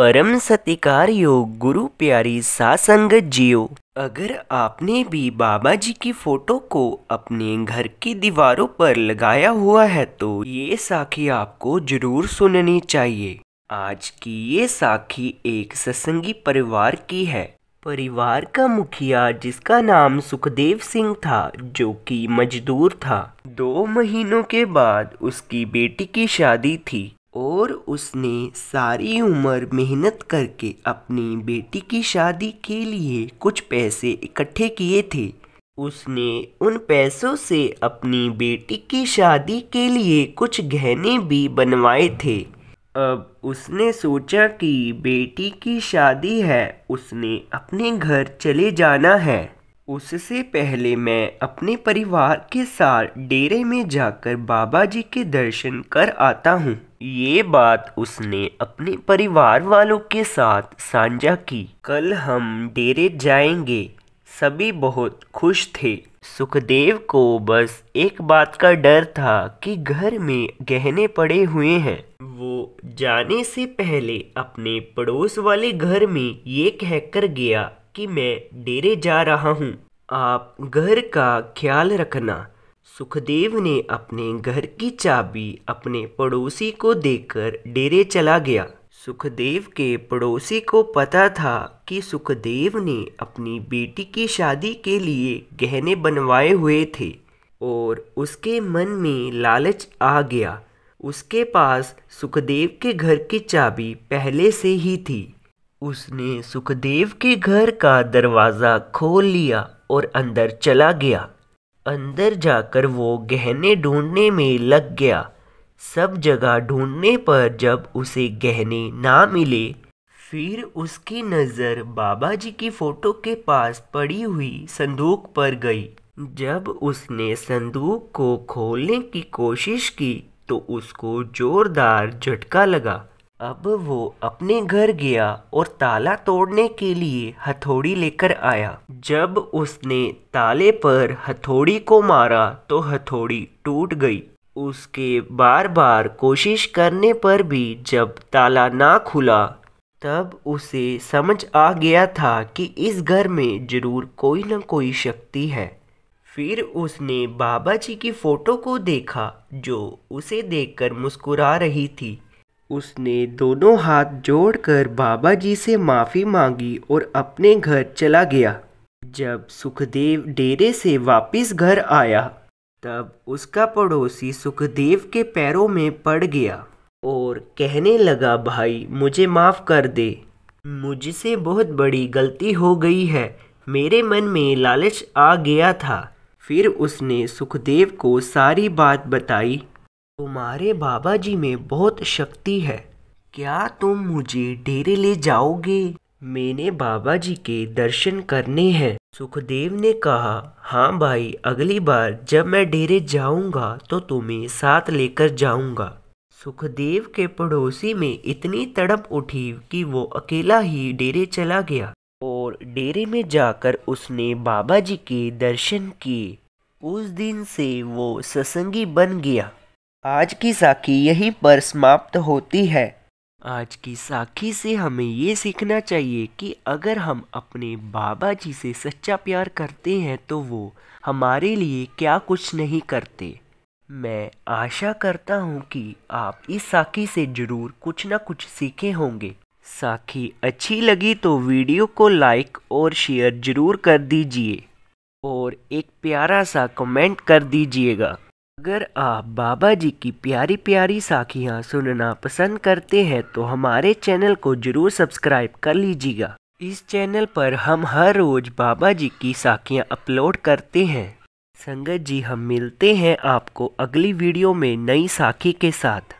परम सतिकार योग गुरु प्यारी सासंग जियो अगर आपने भी बाबा जी की फोटो को अपने घर की दीवारों पर लगाया हुआ है तो ये साखी आपको जरूर सुननी चाहिए आज की ये साखी एक सत्संगी परिवार की है परिवार का मुखिया जिसका नाम सुखदेव सिंह था जो कि मजदूर था दो महीनों के बाद उसकी बेटी की शादी थी और उसने सारी उम्र मेहनत करके अपनी बेटी की शादी के लिए कुछ पैसे इकट्ठे किए थे उसने उन पैसों से अपनी बेटी की शादी के लिए कुछ गहने भी बनवाए थे अब उसने सोचा कि बेटी की शादी है उसने अपने घर चले जाना है उससे पहले मैं अपने परिवार के साथ डेरे में जाकर बाबा जी के दर्शन कर आता हूँ ये बात उसने अपने परिवार वालों के साथ साझा की कल हम डेरे जाएंगे सभी बहुत खुश थे सुखदेव को बस एक बात का डर था कि घर में गहने पड़े हुए हैं वो जाने से पहले अपने पड़ोस वाले घर में ये कहकर गया कि मैं डेरे जा रहा हूँ आप घर का ख्याल रखना सुखदेव ने अपने घर की चाबी अपने पड़ोसी को देकर डेरे चला गया सुखदेव के पड़ोसी को पता था कि सुखदेव ने अपनी बेटी की शादी के लिए गहने बनवाए हुए थे और उसके मन में लालच आ गया उसके पास सुखदेव के घर की चाबी पहले से ही थी उसने सुखदेव के घर का दरवाज़ा खोल लिया और अंदर चला गया अंदर जाकर वो गहने ढूंढने में लग गया सब जगह ढूंढने पर जब उसे गहने ना मिले फिर उसकी नज़र बाबा जी की फ़ोटो के पास पड़ी हुई संदूक पर गई जब उसने संदूक को खोलने की कोशिश की तो उसको जोरदार झटका लगा अब वो अपने घर गया और ताला तोड़ने के लिए हथौड़ी लेकर आया जब उसने ताले पर हथौड़ी को मारा तो हथौड़ी टूट गई उसके बार बार कोशिश करने पर भी जब ताला ना खुला तब उसे समझ आ गया था कि इस घर में ज़रूर कोई ना कोई शक्ति है फिर उसने बाबा जी की फ़ोटो को देखा जो उसे देखकर मुस्कुरा रही थी उसने दोनों हाथ जोड़कर बाबा जी से माफ़ी मांगी और अपने घर चला गया जब सुखदेव डेरे से वापस घर आया तब उसका पड़ोसी सुखदेव के पैरों में पड़ गया और कहने लगा भाई मुझे माफ़ कर दे मुझसे बहुत बड़ी गलती हो गई है मेरे मन में लालच आ गया था फिर उसने सुखदेव को सारी बात बताई तुम्हारे बाबा जी में बहुत शक्ति है क्या तुम मुझे डेरे ले जाओगे मैंने बाबा जी के दर्शन करने हैं सुखदेव ने कहा हाँ भाई अगली बार जब मैं डेरे जाऊंगा तो तुम्हें साथ लेकर जाऊंगा सुखदेव के पड़ोसी में इतनी तड़प उठी कि वो अकेला ही डेरे चला गया और डेरे में जाकर उसने बाबा जी के दर्शन किए उस दिन से वो ससंगी बन गया आज की साखी यहीं पर समाप्त होती है आज की साखी से हमें ये सीखना चाहिए कि अगर हम अपने बाबा जी से सच्चा प्यार करते हैं तो वो हमारे लिए क्या कुछ नहीं करते मैं आशा करता हूँ कि आप इस साखी से ज़रूर कुछ ना कुछ सीखे होंगे साखी अच्छी लगी तो वीडियो को लाइक और शेयर ज़रूर कर दीजिए और एक प्यारा सा कमेंट कर दीजिएगा अगर आप बाबा जी की प्यारी प्यारी साखियाँ सुनना पसंद करते हैं तो हमारे चैनल को ज़रूर सब्सक्राइब कर लीजिएगा इस चैनल पर हम हर रोज़ बाबा जी की साखियाँ अपलोड करते हैं संगत जी हम मिलते हैं आपको अगली वीडियो में नई साखी के साथ